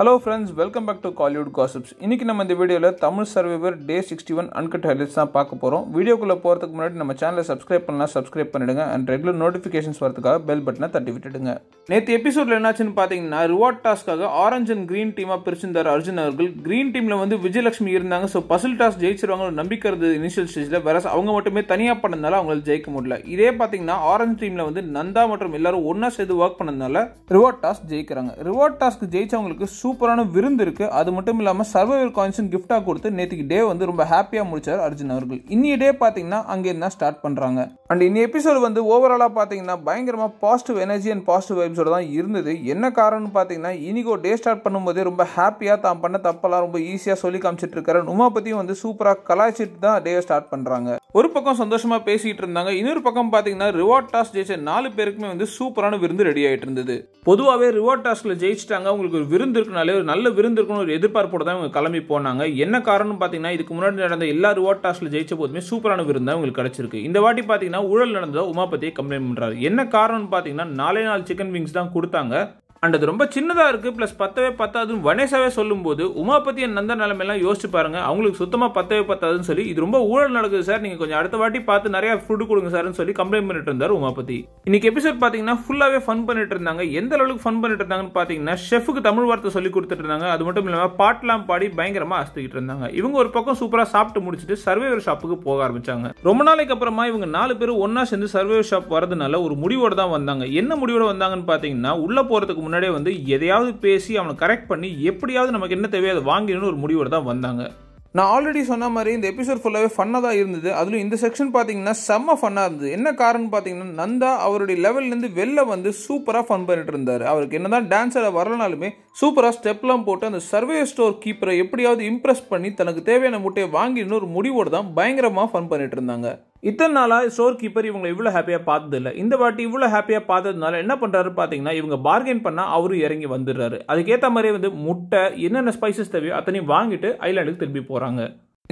hello friends welcome back to Kollywood gossips இன்றைக்கி நம்ம இந்த வீடியோவில் Tamil survivor day sixty one uncut highlights தான் பார்க்க போகிறோம் வீடியோக்குள்ளே போகிறதுக்கு முன்னாடி நம்ம சேனலை சப்ஸ்கிரைப் பண்ணலாம் சப்ஸ்கிரைப் பண்ணிடுங்க அண்ட் ரெகுலர் நோட்டிஃபிகேஷன்ஸ் வரதுக்காக பெல் பட்டனை தட்டி விட்டுடுங்க நேற்று எபிசோடில் என்னாச்சுன்னு பார்த்தீங்கன்னா ரிவார்ட் டாஸ்க்காக ஆரஞ்ச் அண்ட் க்ரீன் டீமாக பிரிச்சிருந்தார் அர்ஜுன் அவர்கள் க்ரீன் டீமில் வந்து விஜயலட்சுமி இருந்தாங்க ஸோ பசில் டாஸ்க் ஜெயிச்சிருவாங்க நம்பிக்கிறது இனிஷியல் ஸ்டேஜில் வேற அவங்க மட்டுமே தனியாக பண்ணதுனால அவங்களால ஜெயிக்க முடியல இதே பார்த்தீங்கன்னா ஆரஞ்ச் டீமில் வந்து நந்தா மற்றும் எல்லாரும் ஒன்றா சேர்ந்து ஒர்க் பண்ணதுனால ரிவார்ட் டாஸ்க் ஜெயிக்கிறாங்க ரிவார்ட் டாஸ்க் ஜெயிச்சவங்களுக்கு சூப்பரான விருந்து இருக்குது அது மட்டும் இல்லாமல் சர்வைவர் காயின்ஸும் கிஃப்டாக கொடுத்து நேற்றுக்கு டே வந்து ரொம்ப ஹாப்பியாக முடிச்சார் அர்ஜுன் அவர்கள் இன்னி டே பார்த்தீங்கன்னா அங்கேருந்து தான் ஸ்டார்ட் பண்ணுறாங்க அண்ட் இன்னி எபிசோடு வந்து ஓவராலாக பார்த்தீங்கன்னா பயங்கரமாக பாசிட்டிவ் எனர்ஜி அண்ட் பாசிட்டிவ் வைப்ஸோட தான் இருந்தது என்ன காரணம்னு பார்த்தீங்கன்னா இனிகோ டே ஸ்டார்ட் பண்ணும்போதே ரொம்ப ஹாப்பியாக தான் பண்ண தப்பெல்லாம் ரொம்ப ஈஸியாக சொல்லி காமிச்சிட்டு இருக்கிற உமா பற்றியும் வந்து சூப்பராக கலாய்ச்சிட்டு தான் டே ஸ்டார்ட் பண்ணுறாங்க ஒரு பக்கம் சந்தோஷமாக பேசிகிட்டு இருந்தாங்க இன்னொரு பக்கம் பார்த்தீங்கன்னா ரிவார்ட் டாஸ் ஜெயிச்ச நாலு பேருக்குமே வந்து சூப்பரான விருந்து ரெடி ஆகிட்டு இருந்தது பொதுவாகவே ரிவார்ட் டாஸ்கில் ஜெயிச்சிட்டாங்க அவங்களுக்கு ஒரு விருந்து இருக்குனாலே ஒரு நல்ல விருந்து இருக்குன்னு ஒரு எதிர்பார்ப்போட தான் இவங்க கிளம்பி போனாங்க என்ன காரணம் பார்த்தீங்கன்னா இதுக்கு முன்னாடி நடந்த எல்லா ரிவார்ட் டாஸ்கில் ஜெயிச்ச போதுமே சூப்பரான விருந்து தான் உங்களுக்கு கிடச்சிருக்கு இந்த வாட்டி பார்த்தீங்கன்னா ஊழல் நடந்ததாக உமாபதியை கம்ப்ளைண்ட் பண்ணுறாரு என்ன காரணம்னு பார்த்தீங்கன்னா நாலே நாலு சிக்கன் விங்ஸ் தான் கொடுத்தாங்க அண்ட் அது ரொம்ப சின்னதாக இருக்குது ப்ளஸ் பத்தவே பத்தாதுன்னு வனேசாவே சொல்லும்போது உமாபதி என் நந்த நிலமையெல்லாம் யோசிச்சு பாருங்கள் அவங்களுக்கு சுத்தமாக பத்தவே பத்தாதுன்னு சொல்லி இது ரொம்ப ஊழல் நடக்குது சார் நீங்கள் கொஞ்சம் அடுத்த வாட்டி பார்த்து நிறையா ஃபுட்டு கொடுங்க சார்னு சொல்லி கம்ப்ளைண்ட் பண்ணிட்டு இருந்தார் உமாபதி இன்னைக்கு எபிசோட் பார்த்தீங்கன்னா ஃபுல்லாகவே ஃபன் பண்ணிட்டு இருந்தாங்க எந்த அளவுக்கு ஃபன் பண்ணிட்டு இருந்தாங்கன்னு பார்த்தீங்கன்னா ஷெஃபுக்கு தமிழ் வார்த்தை சொல்லி கொடுத்துட்டு இருந்தாங்க அது மட்டும் இல்லாமல் பாட்டெலாம் பாடி பயங்கரமாக அசத்துக்கிட்டு இருந்தாங்க இவங்க ஒரு பக்கம் சூப்பராக சாப்பிட்டு முடிச்சுட்டு சர்வேவர் ஷாப்புக்கு போக ஆரம்பிச்சாங்க ரொம்ப நாளைக்கு அப்புறமா இவங்க நாலு பேரும் ஒன்றா சேர்ந்து சர்வேவர் ஷாப் வரதுனால ஒரு முடிவோடு தான் வந்தாங்க என்ன முடிவோடு வந்தாங்கன்னு பார்த்தீங்கன்னா உள்ளே போகிறதுக்கு முன்னாடியே வந்து எதையாவது பேசி அவனை கரெக்ட் பண்ணி எப்படியாவது நமக்கு என்ன தேவையோ அதை வாங்கினு ஒரு முடிவோடு தான் வந்தாங்க நான் ஆல்ரெடி சொன்ன மாதிரி இந்த எபிசோட் ஃபுல்லாகவே ஃபன்னாக தான் இருந்தது அதுலேயும் இந்த செக்ஷன் பார்த்தீங்கன்னா செம்ம ஃபன்னாக இருந்தது என்ன காரணம் பார்த்தீங்கன்னா நந்தா அவருடைய லெவல்லேருந்து வெளில வந்து சூப்பராக ஃபன் பண்ணிட்டு இருந்தார் அவருக்கு என்ன தான் டான்ஸரை வரலனாலுமே சூப்பராக ஸ்டெப்லாம் போட்டு அந்த சர்வே ஸ்டோர் கீப்பரை எப்படியாவது இம்ப்ரெஸ் பண்ணி தனக்கு தேவையான முட்டையை வாங்கிடணும் ஒரு முடிவோடு தான் பயங்கரமாக ஃபன் பண்ணிட்டு இருந்தாங்க இத்தனை நாளாக ஸ்டோர் கீப்பர் இவங்களை இவ்வளோ ஹாப்பியாக பார்த்ததில்ல இந்த வாட்டி இவ்வளோ ஹாப்பியாக பார்த்ததுனால என்ன பண்ணுறாரு பார்த்தீங்கன்னா இவங்க பார்கெயின் பண்ணால் அவரும் இறங்கி வந்துடுறாரு அதுக்கேற்ற மாதிரி வந்து முட்டை என்னென்ன ஸ்பைசஸ் தேவையோ அத்தனையும் வாங்கிட்டு ஐலாண்டுக்கு திரும்பி போகிறாங்க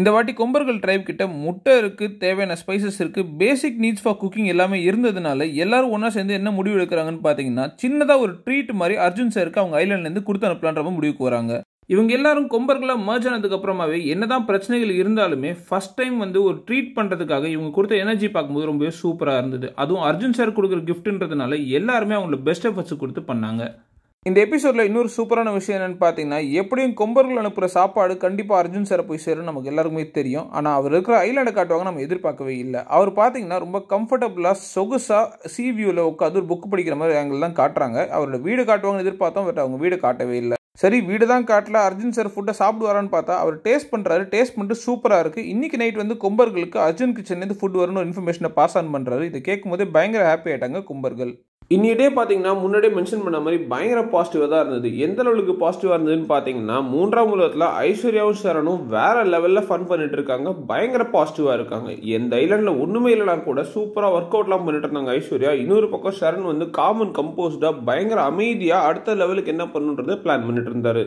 இந்த வாட்டி கொம்பர்கள் டிரைவ் கிட்ட முட்டை இருக்குது தேவையான ஸ்பைசஸ் இருக்குது பேசிக் நீட்ஸ் ஃபார் குக்கிங் எல்லாமே இருந்ததுனால எல்லாரும் ஒன்றா சேர்ந்து என்ன முடிவு எடுக்கிறாங்கன்னு பார்த்தீங்கன்னா சின்னதாக ஒரு ட்ரீட் மாதிரி அர்ஜுன் சாருக்கு அவங்க ஐலாண்ட்லேருந்து கொடுத்து அனுப்பலான்ற முடிவுக்கு வராங்க இவங்க எல்லாரும் கொம்பர்களாக மர்ஜ் ஆனதுக்கப்புறமாவே என்ன தான் பிரச்சனைகள் இருந்தாலுமே ஃபஸ்ட் டைம் வந்து ஒரு ட்ரீட் பண்ணுறதுக்காக இவங்க கொடுத்த எனர்ஜி பார்க்கும்போது ரொம்பவே சூப்பராக இருந்தது அதுவும் அர்ஜுன் சார் கொடுக்குற கிஃப்ட்ன்றதுனால எல்லாருமே அவங்கள பெஸ்ட் எஃபர்ட்ஸ் கொடுத்து பண்ணாங்க இந்த எபிசோடில் இன்னொரு சூப்பரான விஷயம் என்னென்னு பார்த்தீங்கன்னா எப்படியும் கொம்பர்கள் அனுப்புகிற சாப்பாடு கண்டிப்பாக அர்ஜுன் சாரை போய் சேரும் நமக்கு எல்லாருக்குமே தெரியும் ஆனால் அவர் இருக்கிற ஐலாண்டை காட்டுவாங்க நம்ம எதிர்பார்க்கவே இல்லை அவர் பார்த்தீங்கன்னா ரொம்ப கம்ஃபர்டபுளாக சொகுசாக சி வியூவில் உட்காந்து ஒரு புக் படிக்கிற மாதிரி ஆங்கிள் தான் காட்டுறாங்க அவரோட வீடு காட்டுவாங்கன்னு எதிர்பார்த்தோம் பட் அவங்க வீடு காட்டவே இல்லை சரி வீடு தான் காட்டில் அர்ஜுன் சார் ஃபுட்டை சாப்பிடுவாரான்னு பார்த்தா அவர் டேஸ்ட் பண்ணுறாரு டேஸ்ட் பண்ணிட்டு சூப்பராக இருக்குது இன்றைக்கி நைட் வந்து கும்பர்களுக்கு அர்ஜுன் கிச்சன்லேருந்து ஃபுட் வரணும் இன்ஃபர்மேஷனை பாஸ் ஆன் பண்ணுறாரு இதை கேட்கும்போதே பயங்கர ஹாப்பி ஆகிட்டாங்க கும்பர்கள் இன்னிடே பார்த்தீங்கன்னா முன்னாடியே மென்ஷன் பண்ண மாதிரி பயங்கர பாசிட்டிவாக தான் இருந்தது எந்த அளவுக்கு பாசிட்டிவாக இருந்ததுன்னு பார்த்தீங்கன்னா மூன்றாம் உலகத்தில் ஐஸ்வர்யாவும் சரணும் வேற லெவலில் ஃபன் பண்ணிட்டு இருக்காங்க பயங்கர பாசிட்டிவாக இருக்காங்க எந்த ஐலாண்டில் ஒன்றுமே இல்லைனா கூட சூப்பராக ஒர்க் அவுட்லாம் பண்ணிட்டு இருந்தாங்க ஐஸ்வர்யா இன்னொரு பக்கம் சரண் வந்து காமன் கம்போஸ்டாக பயங்கர அமைதியாக அடுத்த லெவலுக்கு என்ன பண்ணுன்றது பிளான் பண்ணிட்டு இருந்தாரு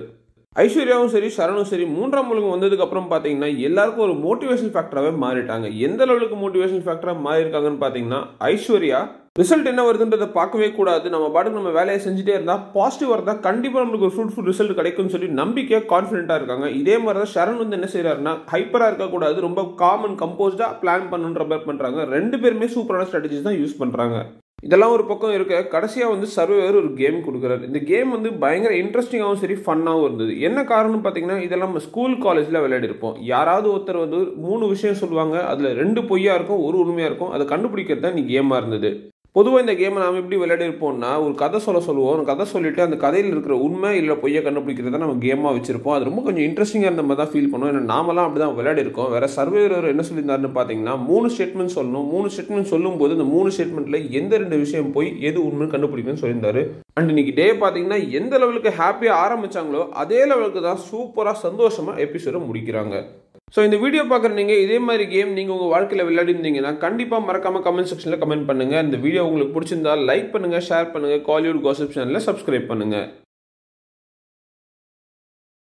ஐஸ்வர்யாவும் சரி சரணும் சரி மூன்றாம் உலகம் வந்ததுக்கு அப்புறம் பார்த்தீங்கன்னா எல்லாருக்கும் ஒரு மோட்டிவேஷன் ஃபேக்டராகவே மாறிட்டாங்க எந்த லெவலுக்கு மோட்டிவேஷன் ஃபேக்டராக மாறியிருக்காங்கன்னு பார்த்தீங்கன்னா ஐஸ்வர்யா ரிசல்ட் என்ன வருதுன்றதை பார்க்கவே கூடாது நம்ம பாட்டுக்கு நம்ம வேலையை செஞ்சுட்டே இருந்தால் பாசிட்டிவாக இருந்தால் கண்டிப்பாக நம்மளுக்கு ஒரு ஃப்ரூட்ஃபுல் ரிசல்ட் கிடைக்கும்னு சொல்லி நம்பிக்கையாக கான்ஃபிடென்ட்டாக இருக்காங்க இதே மாதிரி தான் ஷரண் வந்து என்ன செய்கிறாருன்னா ஹைப்பராக இருக்கக்கூடாது ரொம்ப காமன் கம்போஸ்டாக பிளான் பண்ணுன்ற மாதிரி பண்ணுறாங்க ரெண்டு பேருமே சூப்பரான ஸ்ட்ராட்டஜிஸ் தான் யூஸ் பண்ணுறாங்க இதெல்லாம் ஒரு பக்கம் இருக்க கடைசியாக வந்து சர்வேவர் ஒரு கேம் கொடுக்குறாரு இந்த கேம் வந்து பயங்கர இன்ட்ரெஸ்டிங்காகவும் சரி ஃபன்னாகவும் இருந்தது என்ன காரணம் பார்த்தீங்கன்னா இதெல்லாம் நம்ம ஸ்கூல் காலேஜில் விளையாடிருப்போம் யாராவது ஒருத்தர் வந்து மூணு விஷயம் சொல்லுவாங்க அதில் ரெண்டு பொய்யாக இருக்கும் ஒரு உண்மையாக இருக்கும் அதை கண்டுபிடிக்கிறது தான் நீ கேமாக இருந்தது பொதுவாக இந்த கேமை நாம் எப்படி விளையாடிருப்போம்னா ஒரு கதை சொல்ல சொல்லுவோம் ஒரு கதை சொல்லிவிட்டு அந்த கதையில் இருக்கிற உண்மை இல்லை பொய்யை கண்டுபிடிக்கிறத நம்ம கேமாக வச்சுருப்போம் அது ரொம்ப கொஞ்சம் இன்ட்ரெஸ்டிங்காக இருந்த மாதிரி தான் ஃபீல் பண்ணுவோம் ஏன்னா நாமலாம் அப்படி தான் விளையாடிருக்கோம் வேறு சர்வேவர் என்ன சொல்லியிருந்தாருன்னு பார்த்தீங்கன்னா மூணு ஸ்டேட்மெண்ட் சொல்லணும் மூணு ஸ்டேட்மெண்ட் சொல்லும்போது இந்த மூணு ஸ்டேட்மெண்ட்டில் எந்த ரெண்டு விஷயம் போய் எது உண்மைன்னு கண்டுபிடிக்கணும்னு சொல்லியிருந்தாரு அண்ட் இன்னைக்கு டே பார்த்தீங்கன்னா எந்த லெவலுக்கு ஹாப்பியாக ஆரம்பித்தாங்களோ அதே லெவலுக்கு தான் சூப்பராக சந்தோஷமாக எபிசோடை முடிக்கிறாங்க ஸோ இந்த வீடியோ பார்க்குற நீங்கள் இதே மாதிரி கேம் நீங்கள் உங்கள் வாழ்க்கையில் விளையாடிருந்தீங்கன்னா கண்டிப்பாக மறக்காமல் கமெண்ட் செக்ஷனில் கமெண்ட் பண்ணுங்கள் இந்த வீடியோ உங்களுக்கு பிடிச்சிருந்தா லைக் பண்ணுங்கள் ஷேர் பண்ணுங்கள் காலிவுட் காசிப் சேனலில் சப்ஸ்கிரைப் பண்ணுங்கள்